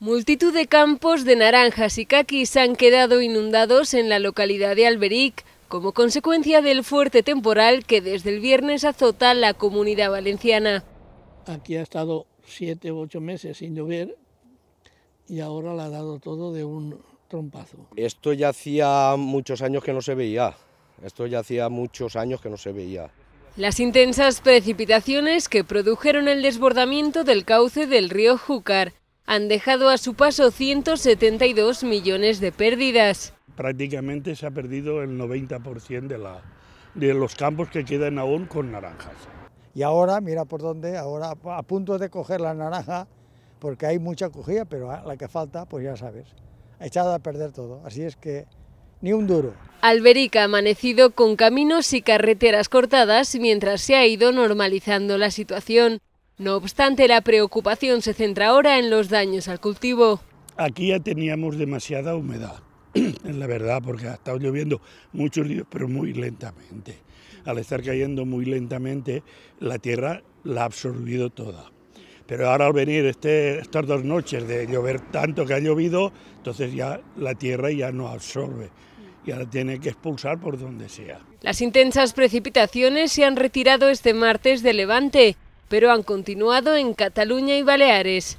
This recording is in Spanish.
Multitud de campos de naranjas y caquis han quedado inundados en la localidad de Alberic como consecuencia del fuerte temporal que desde el viernes azota la comunidad valenciana. Aquí ha estado siete u ocho meses sin llover y ahora la ha dado todo de un trompazo. Esto ya hacía muchos años que no se veía, esto ya hacía muchos años que no se veía. Las intensas precipitaciones que produjeron el desbordamiento del cauce del río Júcar han dejado a su paso 172 millones de pérdidas. Prácticamente se ha perdido el 90% de, la, de los campos que quedan aún con naranjas. Y ahora, mira por dónde, ahora a punto de coger la naranja, porque hay mucha cogida, pero la que falta, pues ya sabes, ...ha echado a perder todo. Así es que ni un duro. Alberica ha amanecido con caminos y carreteras cortadas mientras se ha ido normalizando la situación. No obstante, la preocupación se centra ahora en los daños al cultivo. Aquí ya teníamos demasiada humedad, es la verdad, porque ha estado lloviendo muchos días, pero muy lentamente. Al estar cayendo muy lentamente, la tierra la ha absorbido toda. Pero ahora al venir este, estas dos noches de llover tanto que ha llovido, entonces ya la tierra ya no absorbe y ahora tiene que expulsar por donde sea. Las intensas precipitaciones se han retirado este martes de Levante pero han continuado en Cataluña y Baleares.